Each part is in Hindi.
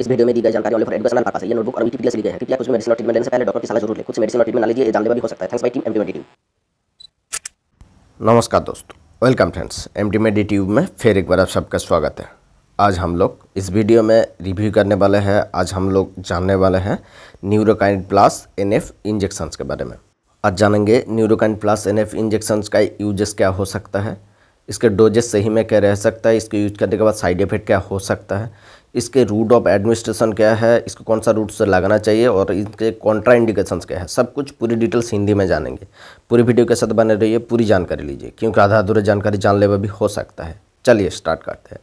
इस वीडियो में दी गई जानकारी ऑल फॉर एडुकेशनल पर्पस है ये नोटबुक और वीटी से ली गई है कृपया कुछ मेडिसिन और ट्रीटमेंट लेने से पहले डॉक्टर की सलाह जरूर लें कुछ मेडिसिन और ट्रीटमेंट ना लीजिए ये जानलेवा भी हो सकता है thanks by team MD Meditive नमस्कार दोस्तों वेलकम फ्रेंड्स एमडी मेडिटिव में फिर एक बार आप सबका स्वागत है आज हम लोग इस वीडियो में रिव्यू करने वाले हैं आज हम लोग जानने वाले हैं न्यूरोकाइन प्लस एनएफ इंजेक्शंस के बारे में आज जानेंगे न्यूरोकाइन प्लस एनएफ इंजेक्शंस का यूजेस क्या हो सकता है इसके डोजेस सही में क्या रह सकता है इसको यूज करने के बाद साइड इफेक्ट क्या हो सकता है इसके रूट ऑफ एडमिनिस्ट्रेशन क्या है इसको कौन सा रूट से लगाना चाहिए और इनके कॉन्ट्राइंडिकेशंस क्या है सब कुछ पूरी डिटेल्स हिंदी में जानेंगे पूरी वीडियो के साथ बने रहिए पूरी जानकारी लीजिए क्योंकि आधा अधूरा जानकारी जान लेवा भी हो सकता है चलिए स्टार्ट करते हैं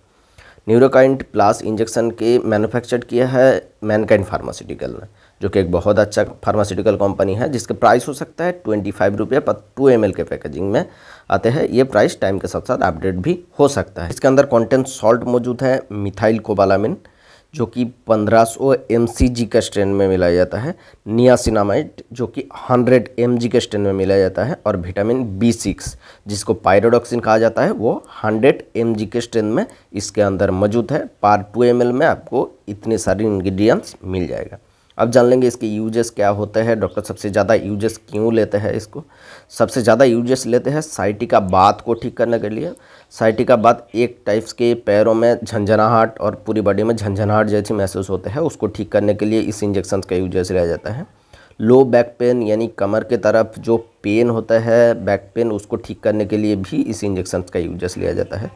न्यूरोकाइंट प्लास इंजेक्शन के मैनुफैक्चर किया है मैनकाइंड फार्मास्यूटिकल ने जो कि एक बहुत अच्छा फार्मास्यूटिकल कंपनी है जिसके प्राइस हो सकता है ट्वेंटी फाइव रुपये पर टू एम के पैकेजिंग में आते हैं ये प्राइस टाइम के साथ साथ अपडेट भी हो सकता है इसके अंदर कॉन्टेंट सॉल्ट मौजूद है मिथाइल कोबालामिन जो कि 1500 सौ का स्ट्रेन में मिलाया जाता है नियासिनामाइड जो कि 100 एम के स्ट्रेन में मिलाया जाता है और विटामिन बी सिक्स जिसको पायरोडॉक्सिन कहा जाता है वो 100 एम के स्ट्रेन में इसके अंदर मौजूद है पार टू एम में आपको इतने सारे इन्ग्रीडियंट्स मिल जाएगा अब जान लेंगे इसके यूजेस क्या होते हैं डॉक्टर सबसे ज़्यादा यूजेस क्यों लेते हैं इसको सबसे ज़्यादा यूजेस लेते हैं साइटिका बात को ठीक करने के लिए साइटिका बात एक टाइप्स के पैरों में झंझनाहट और पूरी बॉडी में झंझनाहट जैसी महसूस होते हैं उसको ठीक करने के लिए इस इंजेक्शन का यूजेस लिया जाता है लो बैक पेन यानी कमर के तरफ जो पेन होता है बैक पेन उसको ठीक करने के लिए भी इस इंजेक्शन का यूजस लिया जाता है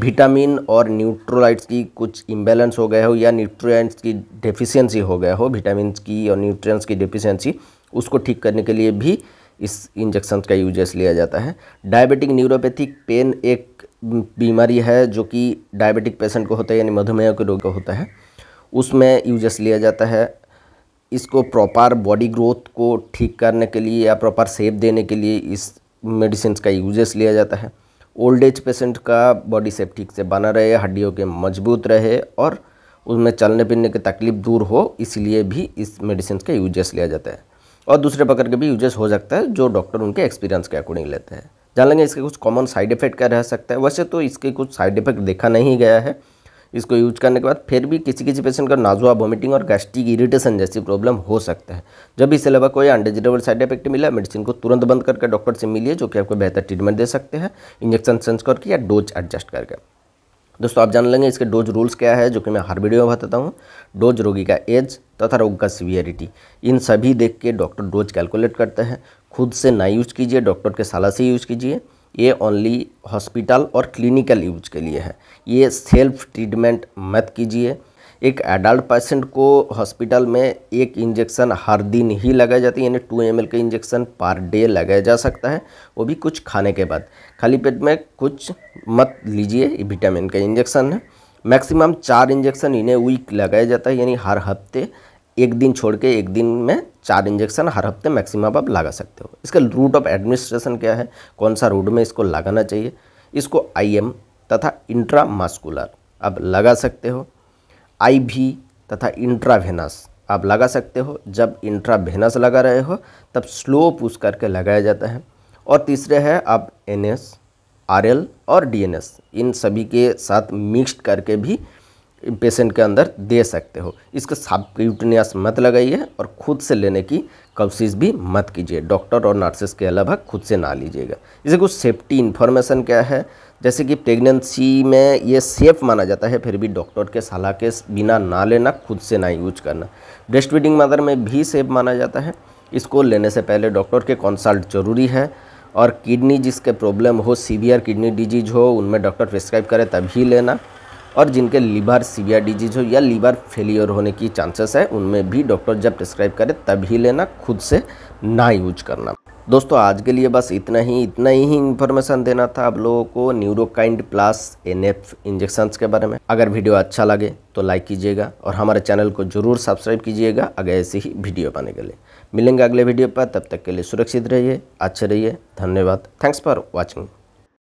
विटामिन और न्यूट्रोलाइट्स की कुछ इम्बेलेंस हो गया हो या न्यूट्रिएंट्स की डेफिशिएंसी हो गया हो विटामिन की और न्यूट्रिएंट्स की डेफिशिएंसी उसको ठीक करने के लिए भी इस इंजेक्शन का यूजस लिया जाता है डायबिटिक न्यूरोपैथिक पेन एक बीमारी है जो कि डायबिटिक पेशेंट को होता है यानी मधुमेह के रोग को होता है उसमें यूजस लिया जाता है इसको प्रॉपर बॉडी ग्रोथ को ठीक करने के लिए या प्रॉपर सेप देने के लिए इस मेडिसिन का यूजेस लिया जाता है ओल्ड एज पेशेंट का बॉडी सेप ठीक से बना रहे हड्डियों के मजबूत रहे और उसमें चलने फिरने की तकलीफ दूर हो इसलिए भी इस मेडिसिन का यूजेस लिया जाता है और दूसरे प्रकार के भी यूजेस हो सकता है जो डॉक्टर उनके एक्सपीरियंस के अकॉर्डिंग लेते हैं जान लेंगे इसके कुछ कॉमन साइड इफेक्ट क्या रह सकता है वैसे तो इसके कुछ साइड इफेक्ट देखा नहीं गया है इसको यूज करने के बाद फिर भी किसी किसी पेशेंट का नाजुआ वॉमिटिंग और गैस्ट्रिक इरिटेशन जैसी प्रॉब्लम हो सकता है जब भी इसके अलावा कोई अनडिजिटेबल साइड इफेक्ट मिला मेडिसिन को तुरंत बंद करके डॉक्टर से मिलिए जो कि आपको बेहतर ट्रीटमेंट दे सकते हैं इंजेक्शन चेंज करके या डोज एडजस्ट करके दोस्तों आप जान लेंगे इसके डोज रूल्स क्या है जो कि मैं हर वीडियो में बताता हूँ डोज रोगी का एज तथा रोग का सीवियरिटी इन सभी देख के डॉक्टर डोज कैलकुलेट करते हैं खुद से ना यूज़ कीजिए डॉक्टर के सलाह से यूज़ कीजिए ये ओनली हॉस्पिटल और क्लिनिकल यूज के लिए है ये सेल्फ ट्रीटमेंट मत कीजिए एक एडल्ट पेशेंट को हॉस्पिटल में एक इंजेक्शन हर दिन ही लगाया जाती है यानी टू एम के इंजेक्शन पर डे लगाया जा सकता है वो भी कुछ खाने के बाद खाली पेट में कुछ मत लीजिए विटामिन का इंजेक्शन है मैक्सिमम चार इंजेक्शन इन्हें वीक लगाया जाता है यानी हर हफ्ते एक दिन छोड़ के एक दिन में चार इंजेक्शन हर हफ्ते मैक्सिमम आप लगा सकते हो इसका रूट ऑफ एडमिनिस्ट्रेशन क्या है कौन सा रूट में इसको लगाना चाहिए इसको एम तथा इंट्रामास्कुलर आप लगा सकते हो भी तथा इंट्रावेनस आप लगा सकते हो जब इंट्रावेनस लगा रहे हो तब स्लो पुश करके लगाया जाता है और तीसरे है आप एन एस आर एल और डी एन एस इन सभी के साथ मिक्सड करके भी पेशेंट के अंदर दे सकते हो इसका यूटनियास मत लगाइए और खुद से लेने की कोशिश भी मत कीजिए डॉक्टर और नर्सेस के अलावा खुद से ना लीजिएगा इसे कुछ सेफ्टी इन्फॉर्मेशन क्या है जैसे कि प्रेगनेंसी में ये सेफ माना जाता है फिर भी डॉक्टर के सलाह के बिना ना लेना खुद से ना यूज करना ब्रेस्ट फीडिंग मदर में भी सेफ माना जाता है इसको लेने से पहले डॉक्टर के कंसल्ट जरूरी है और किडनी जिसके प्रॉब्लम हो सीवियर किडनी डिजीज हो उनमें डॉक्टर प्रिस्क्राइब करे तभी लेना और जिनके लीवर सीवियर डिजीज हो या लीवर फेलियर होने की चांसेस है उनमें भी डॉक्टर जब प्रिस्क्राइब करे तभी लेना खुद से ना यूज करना दोस्तों आज के लिए बस इतना ही इतना ही इन्फॉर्मेशन देना था आप लोगों को न्यूरोकाइंड प्लस एनएफ इंजेक्शंस के बारे में अगर वीडियो अच्छा लगे तो लाइक कीजिएगा और हमारे चैनल को जरूर सब्सक्राइब कीजिएगा अगर ऐसी ही वीडियो पाने के लिए मिलेंगे अगले वीडियो पर तब तक के लिए सुरक्षित रहिए अच्छे रहिए धन्यवाद थैंक्स फॉर वॉचिंग